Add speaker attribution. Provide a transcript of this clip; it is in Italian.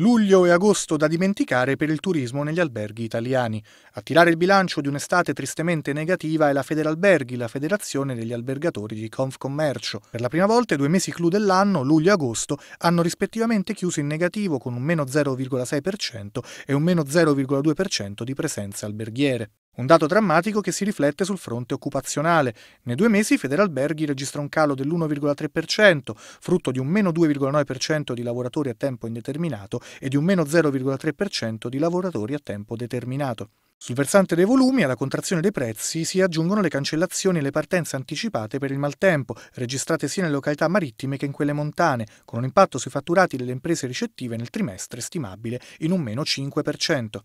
Speaker 1: Luglio e agosto da dimenticare per il turismo negli alberghi italiani. A tirare il bilancio di un'estate tristemente negativa è la Federalberghi, la federazione degli albergatori di Confcommercio. Per la prima volta i due mesi clou dell'anno, luglio e agosto, hanno rispettivamente chiuso in negativo con un meno 0,6% e un meno 0,2% di presenze alberghiere. Un dato drammatico che si riflette sul fronte occupazionale. Nei due mesi Federalberghi registra un calo dell'1,3%, frutto di un meno 2,9% di lavoratori a tempo indeterminato e di un meno 0,3% di lavoratori a tempo determinato. Sul versante dei volumi, alla contrazione dei prezzi, si aggiungono le cancellazioni e le partenze anticipate per il maltempo, registrate sia nelle località marittime che in quelle montane, con un impatto sui fatturati delle imprese ricettive nel trimestre stimabile in un meno 5%.